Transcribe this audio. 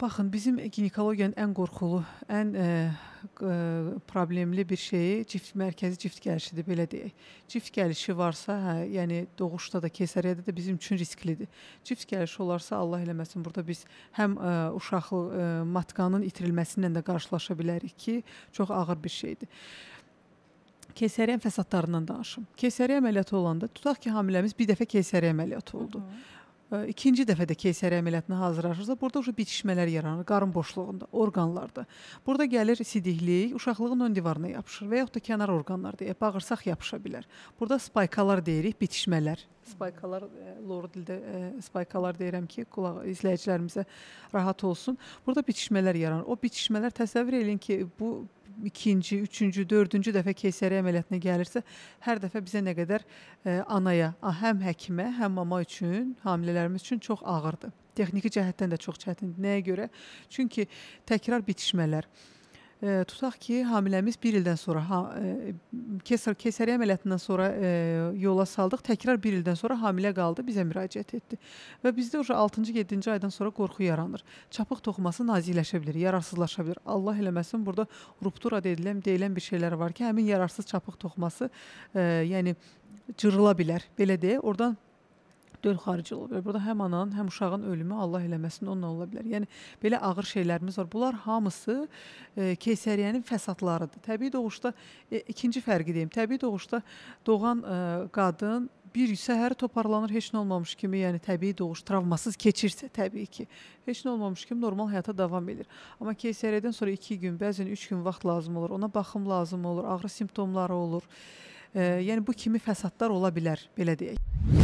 Baxın, bizim ginekologiyanın ən qorxulu, ən ə, e, ə, e, problemli bir şeyi cift mərkəzi cift gəlişidir, belə deyək. Cift gəlişi varsa, hə, yəni doğuşda da, keysəriyyədə də bizim üçün risklidir. Cift gəlişi olarsa, Allah eləməsin, burada biz həm ə, e, uşaqlı ə, matqanın itirilməsi ilə də qarşılaşa bilərik ki, çox ağır bir şeydir. Keysəriyyə fəsadlarından danışım. Keysəriyyə əməliyyatı olanda tutaq ki, hamiləmiz bir dəfə keysəriyyə əməliyyatı oldu. Hı -hı ikinci dəfədə keysəriyyə əməliyyatına hazırlaşırsa, burada uşaq bitişmələr yaranır qarın boşluğunda, orqanlarda. Burada gəlir sidiklik, uşaqlığın ön divarına yapışır və yaxud da kənar orqanlar deyə bağırsaq yapışa bilər. Burada spaykalar deyirik, bitişmələr. Spaykalar e, loru dildə e, spaykalar deyirəm ki, qulaq izləyicilərimizə rahat olsun. Burada bitişmələr yaranır. O bitişmələr təsəvvür eləyin ki, bu ikinci, üçüncü, dördüncü dəfə keysəriyyə əməliyyatına gəlirsə, hər dəfə bizə nə qədər ə, e, anaya, həm həkimə, həm mama üçün, hamilələrimiz üçün çox ağırdır. Texniki cəhətdən də çox çətindir. Nəyə görə? Çünki təkrar bitişmələr e, tutaq ki, hamiləmiz 1 ildən sonra ha, e, kesar kesariyə əməliyyatından sonra e, yola saldıq. Təkrar 1 ildən sonra hamilə qaldı, bizə müraciət etdi. Və bizdə uşa 6-cı, 7-ci aydan sonra qorxu yaranır. Çapıq toxuması nazikləşə bilər, yararsızlaşa bilər. Allah eləməsin, burada ruptura deyilən, deyilən bir şeylər var ki, həmin yararsız çapıq toxuması, e, yəni cırıla bilər. Belə deyə oradan döl xarici ola bilər. Burada həm ananın, həm uşağın ölümü Allah eləməsin, onunla ola bilər. Yəni belə ağır şeylərimiz var. Bunlar hamısı e, keysəriyyənin fəsadlarıdır. Təbii doğuşda e, ikinci fərqi deyim. Təbii doğuşda doğan e, qadın bir səhər toparlanır, heç nə olmamış kimi, yəni təbii doğuş travmasız keçirsə təbii ki, heç nə olmamış kimi normal həyata davam edir. Amma keysəriyyədən sonra 2 gün, bəzən 3 gün vaxt lazım olur. Ona baxım lazım olur, ağrı simptomları olur. E, yəni bu kimi fəsadlar ola bilər, belə deyək.